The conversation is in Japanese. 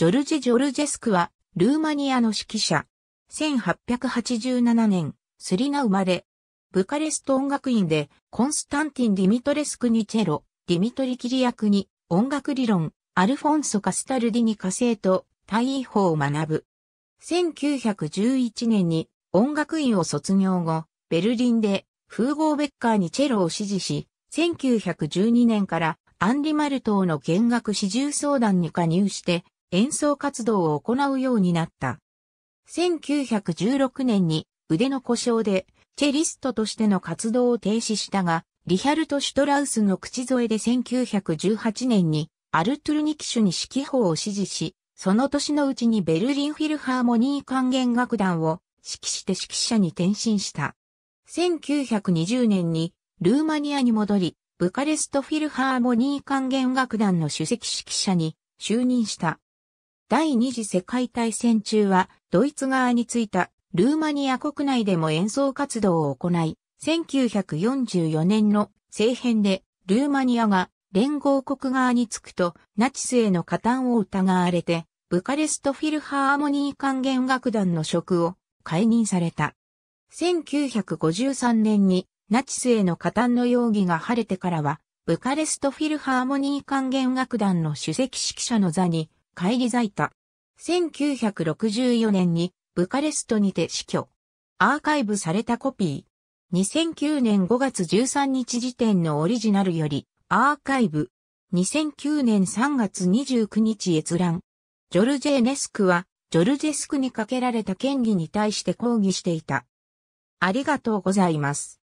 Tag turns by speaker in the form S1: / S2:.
S1: ジョルジ・ジョルジェスクは、ルーマニアの指揮者。1887
S2: 年、スリナ生まれ。ブカレスト音楽院で、コンスタンティン・ディミトレスクにチェロ、ディミトリ・キリアクに、音楽理論、アルフォンソ・カスタルディに火星と、大位法を学ぶ。1911年に、音楽院を卒業後、ベルリンで、フーゴーベッカーにチェロを支持し、1912年から、アンリ・マルトーの弦楽四重相談に加入して、演奏活動を行うようになった。1916年に腕の故障でチェリストとしての活動を停止したが、リヒャルト・シュトラウスの口添えで1918年にアルトゥルニキ種に指揮法を指示し、その年のうちにベルリンフィルハーモニー管弦楽団を指揮して指揮者に転身した。1920年にルーマニアに戻り、ブカレストフィルハーモニー管弦楽団の首席指揮者に就任した。第二次世界大戦中はドイツ側についたルーマニア国内でも演奏活動を行い、1944年の政変でルーマニアが連合国側につくとナチスへの加担を疑われて、ブカレストフィルハーモニー管弦楽団の職を解任された。1953年にナチスへの加担の容疑が晴れてからは、ブカレストフィルハーモニー管弦楽団の首席指揮者の座に会議在い1964年にブカレストにて死去。アーカイブされたコピー。2009年5月13日時点のオリジナルより、アーカイブ。2009年3月29日閲覧。ジョルジェネスクは、ジョルジェスクにかけられた権利に対して抗議してい
S1: た。ありがとうございます。